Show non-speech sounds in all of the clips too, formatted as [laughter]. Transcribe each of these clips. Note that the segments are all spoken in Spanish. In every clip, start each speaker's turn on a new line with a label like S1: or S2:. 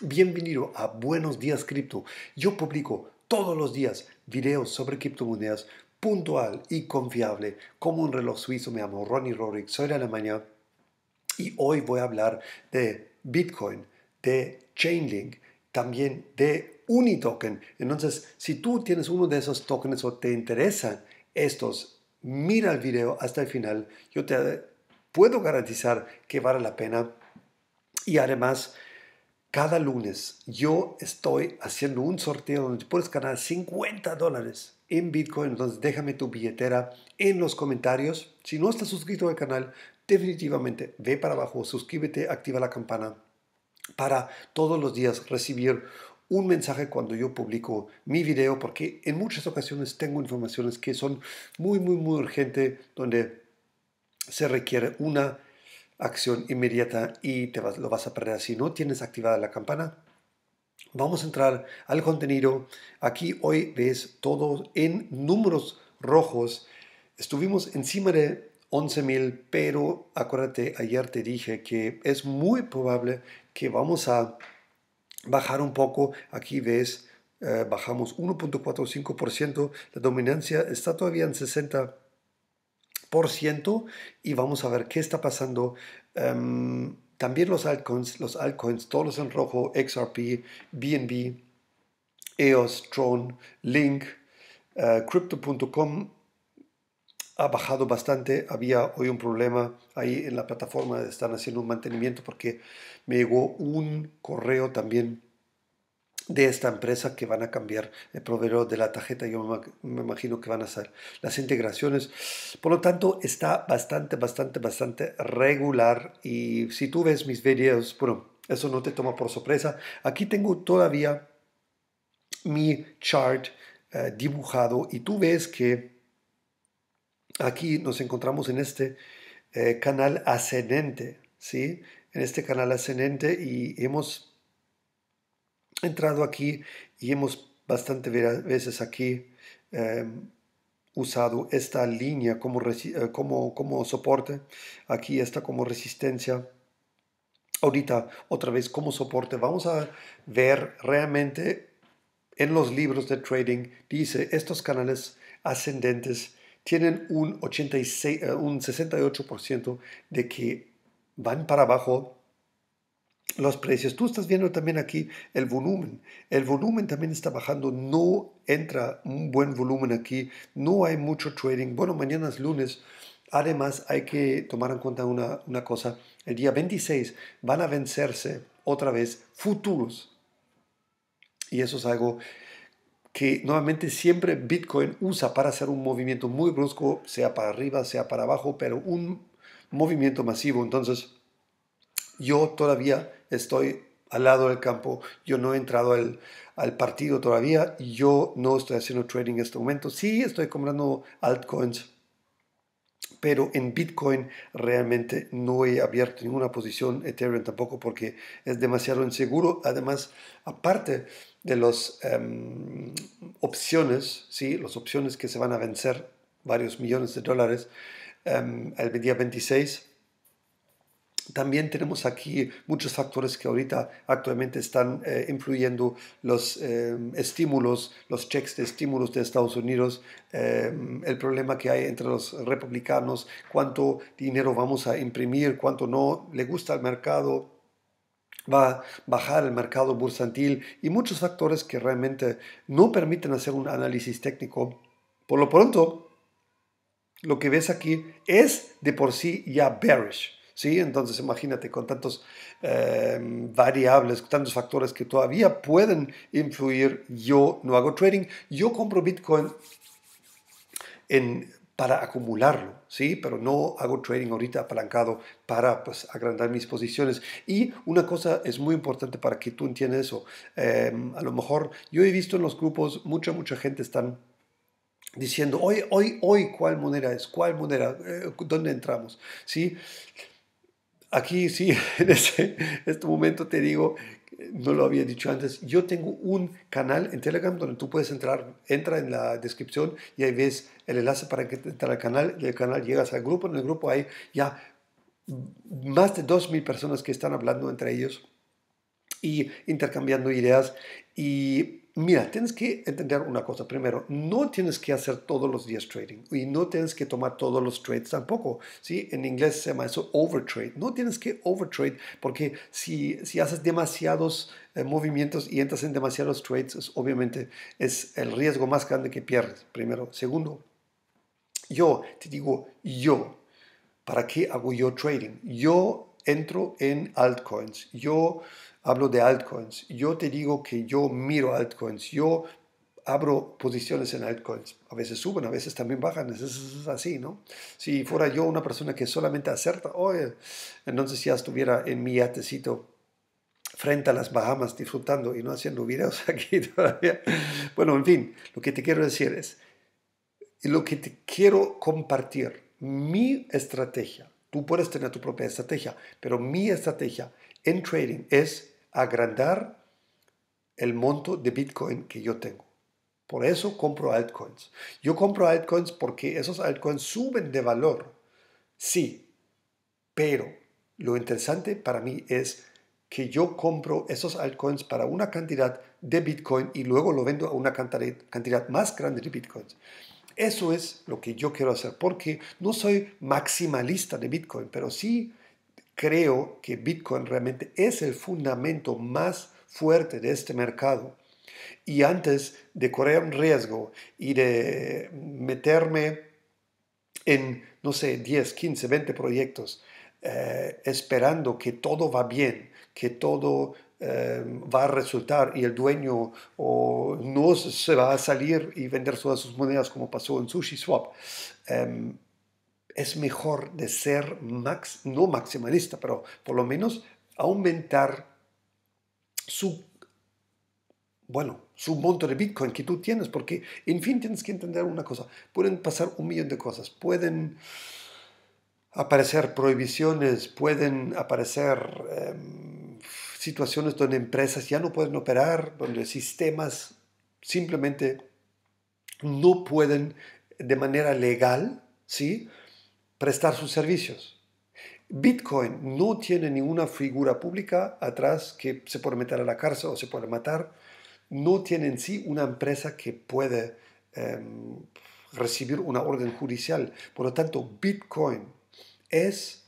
S1: Bienvenido a Buenos Días Cripto. Yo publico todos los días videos sobre criptomonedas puntual y confiable, como un reloj suizo. Me llamo Ronnie Rorick, soy de Alemania y hoy voy a hablar de Bitcoin, de Chainlink, también de Unitoken. Entonces, si tú tienes uno de esos tokens o te interesan estos, mira el video hasta el final. Yo te puedo garantizar que vale la pena y además cada lunes yo estoy haciendo un sorteo donde puedes ganar 50 dólares en Bitcoin. Entonces déjame tu billetera en los comentarios. Si no estás suscrito al canal, definitivamente ve para abajo, suscríbete, activa la campana para todos los días recibir un mensaje cuando yo publico mi video, porque en muchas ocasiones tengo informaciones que son muy, muy, muy urgentes, donde se requiere una acción inmediata y te lo vas a perder si no tienes activada la campana. Vamos a entrar al contenido. Aquí hoy ves todo en números rojos. Estuvimos encima de 11.000, pero acuérdate, ayer te dije que es muy probable que vamos a bajar un poco. Aquí ves, eh, bajamos 1.45%. La dominancia está todavía en 60% ciento y vamos a ver qué está pasando. Em, también los altcoins, los altcoins, todos en rojo, XRP, BNB, EOS, Tron, Link, eh, Crypto.com ha bajado bastante. Había hoy un problema ahí en la plataforma, están haciendo un mantenimiento porque me llegó un correo también de esta empresa que van a cambiar el proveedor de la tarjeta, yo me imagino que van a hacer las integraciones. Por lo tanto, está bastante, bastante, bastante regular y si tú ves mis videos, bueno, eso no te toma por sorpresa. Aquí tengo todavía mi chart eh, dibujado y tú ves que aquí nos encontramos en este eh, canal ascendente, ¿sí? En este canal ascendente y hemos entrado aquí y hemos bastante veces aquí em, usado esta línea como, eh, como, como soporte, aquí está como resistencia. Ahorita otra vez como soporte vamos a ver realmente en los libros de trading dice estos canales ascendentes tienen un, 86, eh, un 68% de que van para abajo los precios. Tú estás viendo también aquí el volumen. El volumen también está bajando. No entra un buen volumen aquí. No hay mucho trading. Bueno, mañana es lunes. Además, hay que tomar en cuenta una, cosa. El día 26 van a vencerse otra vez futuros. Y eso es algo que nuevamente siempre Bitcoin usa para hacer un movimiento muy brusco, sea para arriba, sea para abajo, pero un movimiento masivo. Entonces, yo todavía estoy al lado del campo, yo no he entrado al, al partido todavía, yo no estoy haciendo trading en este momento, sí estoy comprando altcoins, pero en Bitcoin realmente no he abierto ninguna posición, Ethereum tampoco, porque es demasiado inseguro, además, aparte de las em, opciones, ¿sí? las opciones que se van a vencer, varios millones de dólares, em, el día 26, también tenemos aquí muchos factores que ahorita actualmente están eh, influyendo los eh, estímulos, los cheques de estímulos de Estados Unidos, eh, el problema que hay entre los republicanos, cuánto dinero vamos a imprimir, cuánto no le gusta al mercado, va a bajar el mercado bursantil y muchos factores que realmente no permiten hacer un análisis técnico. Por lo pronto, lo que ves aquí es de por sí ya bearish ¿sí? Entonces imagínate con tantos eh, variables, tantos factores que todavía pueden influir, yo no hago trading, yo compro Bitcoin en, para acumularlo, ¿sí? Pero no hago trading ahorita apalancado para pues, agrandar mis posiciones. Y una cosa es muy importante para que tú entiendas eso. Em, a lo mejor yo he visto en los grupos, mucha, mucha gente están diciendo, hoy, hoy, hoy, ¿cuál moneda es? ¿Cuál moneda? Eh, ¿Dónde entramos? ¿Sí? aquí sí, [laughs] en, este momento te digo, no lo había dicho antes, yo tengo un canal en Telegram donde tú puedes entrar, entra en la descripción y ahí ves el enlace para que te al canal, del canal llegas al grupo, en el grupo hay ya más de 2.000 personas que están hablando entre ellos y intercambiando ideas y Mira, tienes que entender una cosa. Primero, no tienes que hacer todos los días trading y no tienes que tomar todos los trades tampoco. ¿sí? En inglés se llama eso overtrade. No tienes que overtrade porque si, si haces demasiados eh, movimientos y entras en demasiados trades, obviamente es el riesgo más grande que pierdes. Primero. Segundo, yo te digo, yo, ¿para qué hago yo trading? Yo entro en altcoins. Yo hablo de altcoins. Yo te digo que yo miro altcoins. Yo abro posiciones en altcoins. A veces suben, a veces también bajan. Es, así, ¿no? Si fuera yo una persona que solamente acerta, entonces ya estuviera en mi yatecito frente a las Bahamas disfrutando y no haciendo videos [laughs] aquí todavía. Bueno, en fin, lo que te quiero decir es, lo que te quiero compartir, mi estrategia, tú puedes tener tu propia estrategia, pero mi estrategia en trading es agrandar el monto de Bitcoin que yo tengo. Por eso compro altcoins. Yo compro altcoins porque esos altcoins suben de valor. Sí, pero lo interesante para mí es que yo compro esos altcoins para una cantidad de Bitcoin y luego lo vendo a una cantidad, más grande de Bitcoins. Eso es lo que yo quiero hacer, porque no soy maximalista de Bitcoin, pero sí creo que Bitcoin realmente es el fundamento más fuerte de este mercado. Y antes de correr un riesgo y de meterme en, no sé, 10, 15, 20 proyectos, eh, esperando que todo va bien, que todo eh, va a resultar y el dueño o no se va a salir y vender todas sus monedas como pasó en SushiSwap. Em, es mejor de ser, max, no maximalista, pero por lo menos aumentar su, bueno, su monto de Bitcoin que tú tienes, porque en fin tienes que entender una cosa, pueden pasar un millón de cosas, pueden aparecer prohibiciones, pueden aparecer em, situaciones donde empresas ya no pueden operar, donde sistemas simplemente no pueden de manera legal, ¿sí? prestar sus servicios. Bitcoin no tiene ninguna figura pública atrás que se puede meter a la cárcel o se puede matar. No tiene en sí una empresa que puede em, recibir una orden judicial. Por lo tanto, Bitcoin es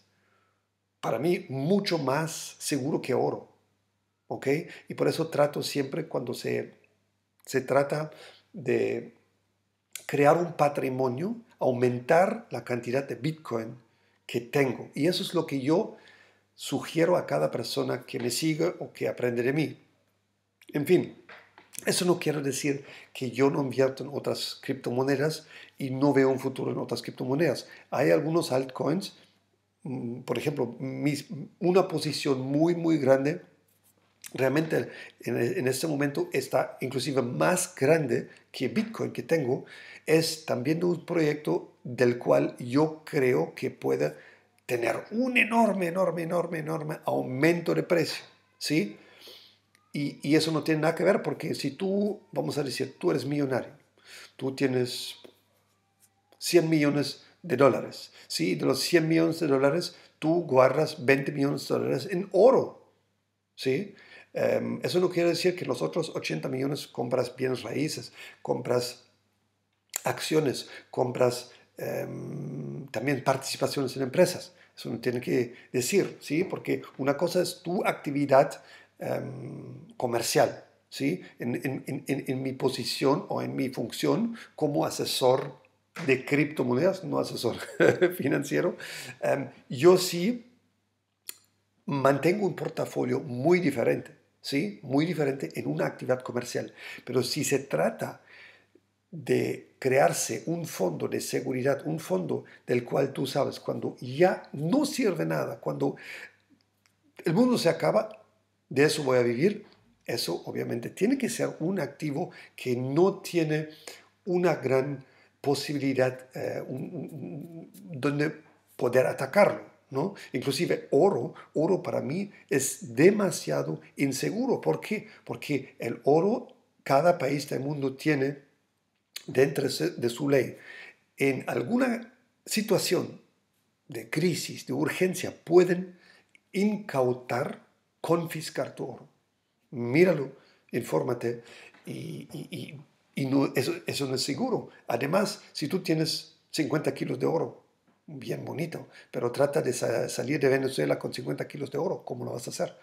S1: para mí mucho más seguro que oro. ¿Ok? Y por eso trato siempre cuando se, se trata de crear un patrimonio aumentar la cantidad de Bitcoin que tengo. Y eso es lo que yo sugiero a cada persona que me siga o que aprende de mí. En fin, eso no quiere decir que yo no invierto en otras criptomonedas y no veo un futuro en otras criptomonedas. Hay algunos altcoins, mm, por ejemplo, mis, una posición muy, muy grande realmente en, en, este momento está inclusive más grande que Bitcoin que tengo, es también un proyecto del cual yo creo que pueda tener un enorme, enorme, enorme, enorme aumento de precio. ¿sí? Y, y eso no tiene nada que ver porque si tú, vamos a decir, tú eres millonario, tú tienes 100 millones de dólares, ¿sí? de los 100 millones de dólares, tú guardas 20 millones de dólares en oro. ¿sí? Em, eso no quiere decir que los otros 80 millones compras bienes raíces, compras acciones, compras em, también participaciones en empresas. Eso no tiene que decir, ¿sí? Porque una cosa es tu actividad em, comercial, ¿sí? en, mi posición o en mi función como asesor de criptomonedas, no asesor [laughs] financiero, yo sí mantengo un portafolio muy diferente. ¿sí? Muy diferente en una actividad comercial. Pero si se trata de crearse un fondo de seguridad, un fondo del cual tú sabes, cuando ya no sirve nada, cuando el mundo se acaba, de eso voy a vivir, eso obviamente tiene que ser un activo que no tiene una gran posibilidad eh, donde poder atacarlo. ¿no? Inclusive oro, oro para mí es demasiado inseguro. ¿Por qué? Porque el oro cada país del mundo tiene dentro de su ley. En alguna situación de crisis, de urgencia, pueden incautar, confiscar tu oro. Míralo, infórmate y, eso no es seguro. Además, si tú tienes 50 kilos de oro bien bonito, pero trata de salir de Venezuela con 50 kilos de oro, ¿cómo lo vas a hacer?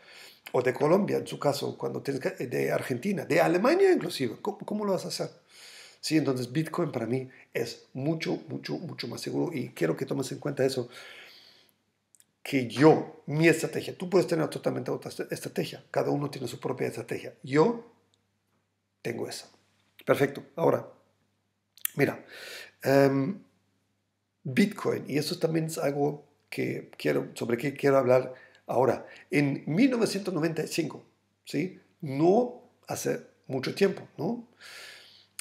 S1: O de Colombia, en su caso, cuando tienes de Argentina, de Alemania inclusive, ¿cómo, lo vas a hacer? Sí, entonces Bitcoin para mí es mucho, mucho, mucho más seguro y quiero que tomes en cuenta eso, que yo, mi estrategia, tú puedes tener totalmente otra estrategia, cada uno tiene su propia estrategia, yo tengo esa. Perfecto, ahora, mira, em, Bitcoin. Y eso también es algo que quiero, sobre qué quiero hablar ahora. En 1995, ¿sí? No hace mucho tiempo, ¿no?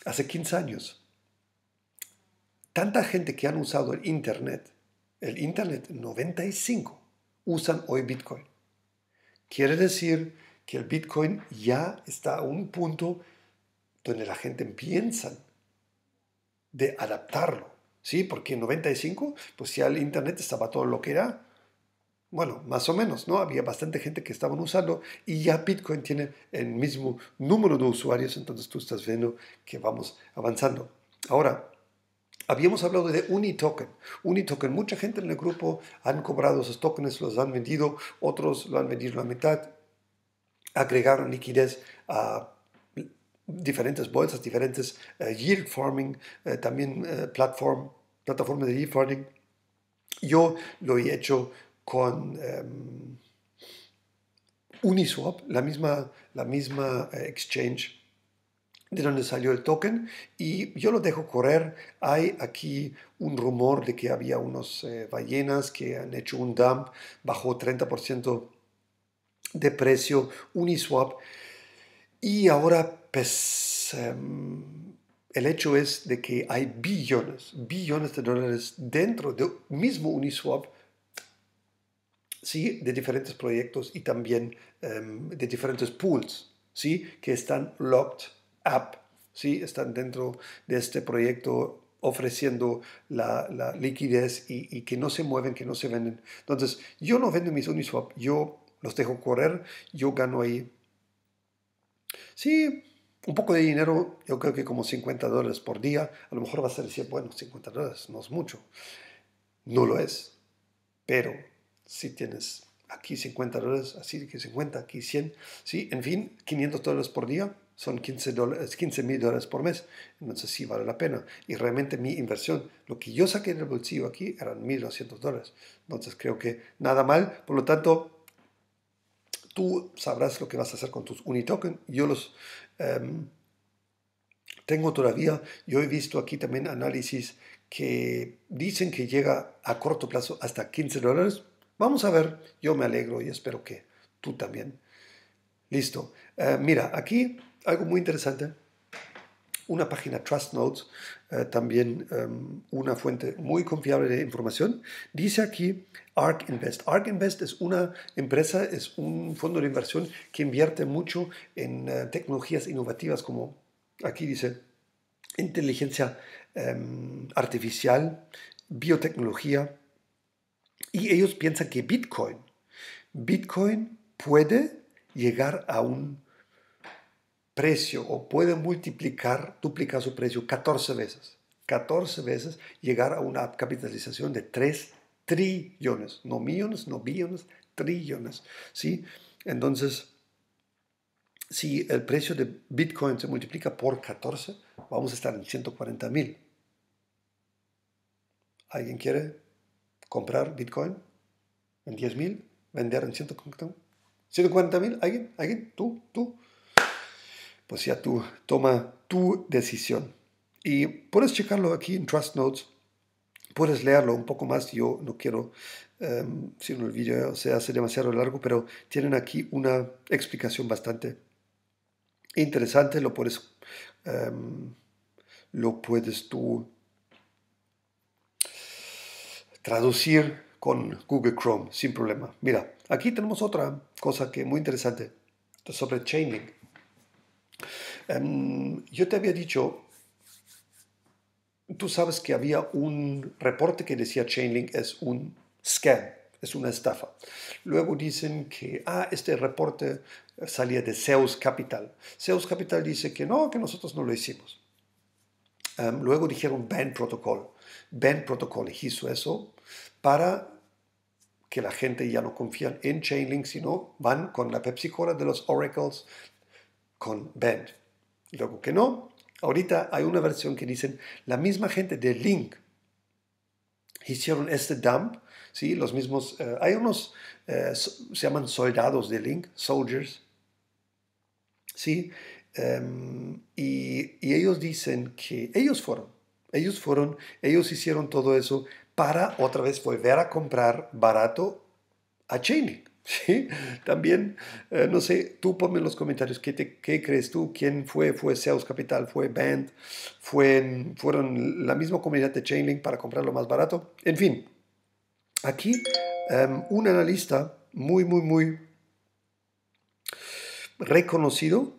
S1: Hace 15 años. Tanta gente que han usado el Internet, el Internet 95, usan hoy Bitcoin. Quiere decir que el Bitcoin ya está a un punto donde la gente piensa de adaptarlo ¿sí? Porque en 95, pues ya el Internet estaba todo lo que era. Bueno, más o menos, ¿no? Había bastante gente que estaban usando y ya Bitcoin tiene el mismo número de usuarios, entonces tú estás viendo que vamos avanzando. Ahora, habíamos hablado de Unitoken. Unitoken, mucha gente en el grupo han cobrado esos tokens, los han vendido, otros lo han vendido a la mitad, agregaron liquidez a diferentes bolsas, diferentes eh, yield farming, eh, también eh, plataforma de yield farming. Yo lo he hecho con em, Uniswap, la misma, la misma exchange de donde salió el token y yo lo dejo correr. Hay aquí un rumor de que había unos ballenas que han hecho un dump, bajo 30% de precio Uniswap. Y ahora, pues, em, el hecho es de que hay billones, billones de dólares dentro del mismo Uniswap, ¿sí? de diferentes proyectos y también em, de diferentes pools, ¿sí? que están locked up, ¿sí? están dentro de este proyecto ofreciendo la, liquidez y, y, que no se mueven, que no se venden. Entonces, yo no vendo mis Uniswap, yo los dejo correr, yo gano ahí Sí, un poco de dinero, yo creo que como 50 dólares por día, a lo mejor vas a decir, bueno, 50 dólares no es mucho. No lo es, pero si tienes aquí 50 dólares, así que 50, aquí 100, sí, en fin, 500 dólares por día son 15 mil dólares por mes, entonces sí vale la pena. Y realmente mi inversión, lo que yo saqué del bolsillo aquí eran 1.200 dólares, entonces creo que nada mal, por lo tanto tú sabrás lo que vas a hacer con tus Unitoken. Yo los em, tengo todavía. Yo he visto aquí también análisis que dicen que llega a corto plazo hasta 15 dólares. Vamos a ver. Yo me alegro y espero que tú también. Listo. Eh, mira, aquí algo muy interesante una página Trust Notes, eh, también em, una fuente muy confiable de información. Dice aquí ARK Invest. ARK Invest es una empresa, es un fondo de inversión que invierte mucho en eh, tecnologías innovativas como aquí dice inteligencia em, artificial, biotecnología. Y ellos piensan que Bitcoin, Bitcoin puede llegar a un precio o puede multiplicar, duplicar su precio 14 veces. 14 veces llegar a una capitalización de 3 trillones, no millones, no billones, trillones. ¿sí? Entonces, si el precio de Bitcoin se multiplica por 14, vamos a estar en 140 mil. ¿Alguien quiere comprar Bitcoin en 10 mil? ¿Vender en 140 mil? ¿140 mil? ¿Alguien? ¿Alguien? ¿Tú? ¿Tú? pues ya tú toma tu decisión. Y puedes checarlo aquí en Trust Notes, puedes leerlo un poco más, yo no quiero, em, si no el vídeo se hace demasiado largo, pero tienen aquí una explicación bastante interesante, lo puedes, em, lo puedes tú traducir con Google Chrome sin problema. Mira, aquí tenemos otra cosa que es muy interesante sobre chaining. Em, yo te había dicho, tú sabes que había un reporte que decía Chainlink es un scam, es una estafa. Luego dicen que, ah, este reporte salía de Zeus Capital. Zeus Capital dice que no, que nosotros no lo hicimos. Em, luego dijeron Ban Protocol. Ban Protocol hizo eso para que la gente ya no confía en Chainlink, sino van con la Pepsi Cola de los Oracles, con band. Luego que no, ahorita hay una versión que dicen la misma gente de Link hicieron este dump, ¿sí? Los mismos, eh, hay unos, eh, se llaman soldados de Link, soldiers, ¿sí? Em, y, ellos dicen que ellos fueron, ellos fueron, ellos hicieron todo eso para otra vez volver a comprar barato a Chainlink. ¿sí? También, eh, no sé, tú ponme en los comentarios qué, qué crees tú, quién fue, fue Zeus Capital, fue Band, fue, fueron la misma comunidad de Chainlink para comprarlo más barato. En fin, aquí em, un analista muy, muy, muy reconocido,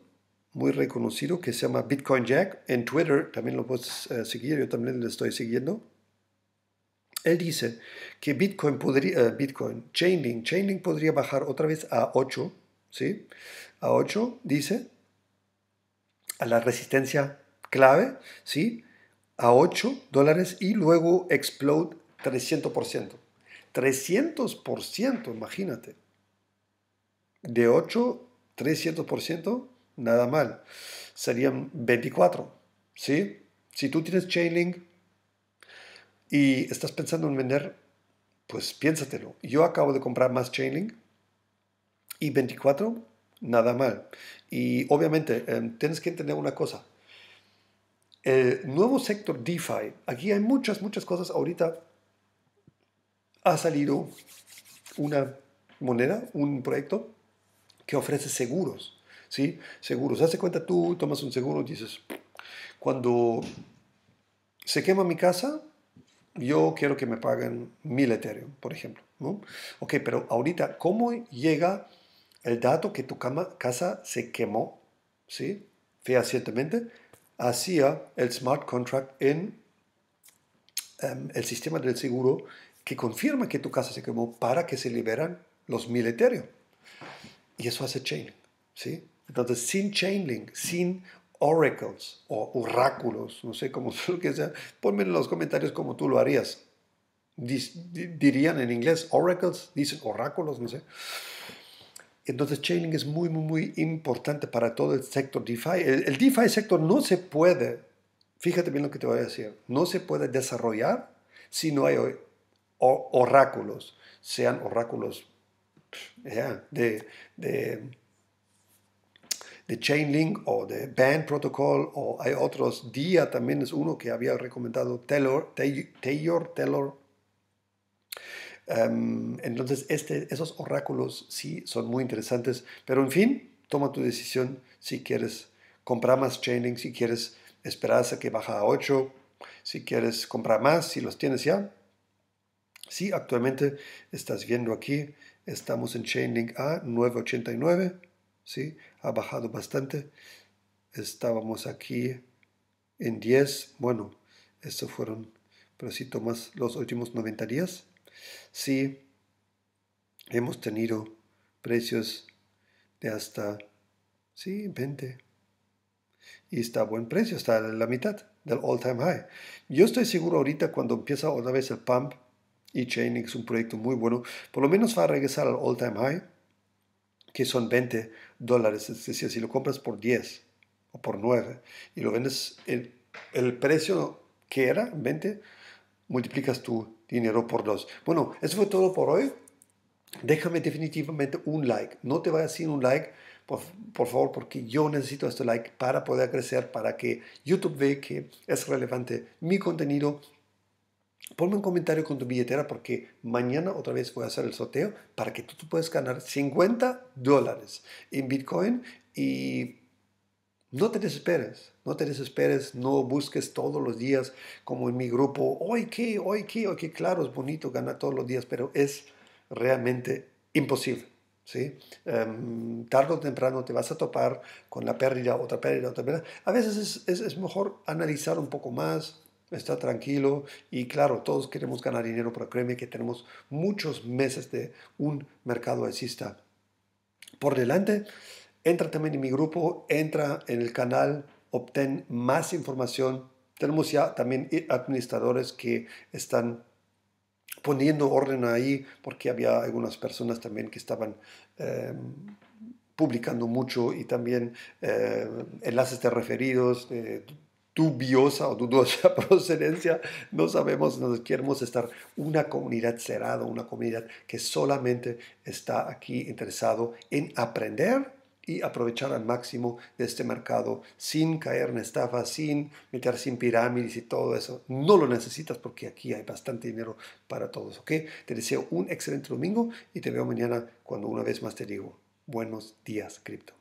S1: muy reconocido, que se llama Bitcoin Jack. En Twitter también lo puedes eh, seguir, yo también le estoy siguiendo. Él dice que Bitcoin podría, eh, Bitcoin, Chainlink, Chainlink podría bajar otra vez a 8, ¿sí? A 8, dice, a la resistencia clave, ¿sí? A 8 dólares y luego explode 300%. 300%, imagínate. De 8, 300%, nada mal. Serían 24, ¿sí? Si tú tienes Chainlink y estás pensando en vender pues piénsatelo, yo acabo de comprar más Chainlink y 24, nada mal. Y obviamente em, tienes que entender una cosa. El nuevo sector DeFi, aquí hay muchas, muchas cosas. Ahorita ha salido una moneda, un proyecto que ofrece seguros. ¿sí? Seguros. Hace cuenta tú, tomas un seguro y dices, cuando se quema mi casa, yo quiero que me paguen mil Ethereum, por ejemplo. Ok, pero ahorita, ¿cómo llega el dato que tu casa se quemó ¿sí? fehacientemente hacia el smart contract en em, el sistema del seguro que confirma que tu casa se quemó para que se liberan los mil Ethereum? Y eso hace Chainlink. ¿sí? Entonces, sin Chainlink, sin oracles o oráculos, no sé cómo [laughs] lo que sea. Ponme en los comentarios cómo tú lo harías. Dirían en inglés oracles, dicen oráculos, no sé. Entonces, chaining es muy, muy, muy importante para todo el sector DeFi. El, DeFi sector no se puede, fíjate bien lo que te voy a decir, no se puede desarrollar si no hay oráculos, sean oráculos eh, de, de de Chainlink o de Band Protocol, o hay otros, DIA también es uno que había recomendado Taylor, Taylor, Taylor. Em, entonces, este, esos oráculos sí son muy interesantes, pero en fin, toma tu decisión si quieres comprar más Chainlink, si quieres esperar a que baja a 8, si quieres comprar más, si los tienes ya. Sí, actualmente estás viendo aquí, estamos en Chainlink A 989 ¿sí? Ha bajado bastante. Estábamos aquí en 10, bueno, estos fueron, pero si los últimos 90 días, sí hemos tenido precios de hasta, sí, 20. Y está a buen precio, está en la mitad del all-time high. Yo estoy seguro ahorita cuando empieza otra vez el pump, y chainix es un proyecto muy bueno, por lo menos va a regresar al all-time high, que son 20 dólares, es decir, si lo compras por 10 o por 9 y lo vendes, el, el precio que era, 20, multiplicas tu dinero por 2. Bueno, eso fue todo por hoy. Déjame definitivamente un like. No te vayas sin un like, por, por favor, porque yo necesito este like para poder crecer, para que YouTube vea que es relevante mi contenido ponme un comentario con tu billetera porque mañana otra vez voy a hacer el sorteo para que tú, tú puedas ganar 50 dólares en Bitcoin y no te desesperes, no te desesperes, no busques todos los días como en mi grupo, hoy qué, hoy qué, hoy qué, claro, es bonito ganar todos los días, pero es realmente imposible. ¿sí? Em, tarde o temprano te vas a topar con la pérdida, otra pérdida, otra pérdida. A veces es mejor analizar un poco más, está tranquilo y claro, todos queremos ganar dinero, pero créeme que tenemos muchos meses de un mercado alcista por delante. Entra también en mi grupo, entra en el canal, obtén más información. Tenemos ya también administradores que están poniendo orden ahí porque había algunas personas también que estaban... Em, publicando mucho y también eh, enlaces de referidos, de dubiosa o dudosa [laughs] procedencia, no sabemos, nos queremos estar una comunidad cerrada, una comunidad que solamente está aquí interesado en aprender y aprovechar al máximo de este mercado sin caer en estafa, sin meterse en pirámides y todo eso. No lo necesitas porque aquí hay bastante dinero para todos, ¿ok? Te deseo un excelente domingo y te veo mañana cuando una vez más te digo, buenos días, cripto.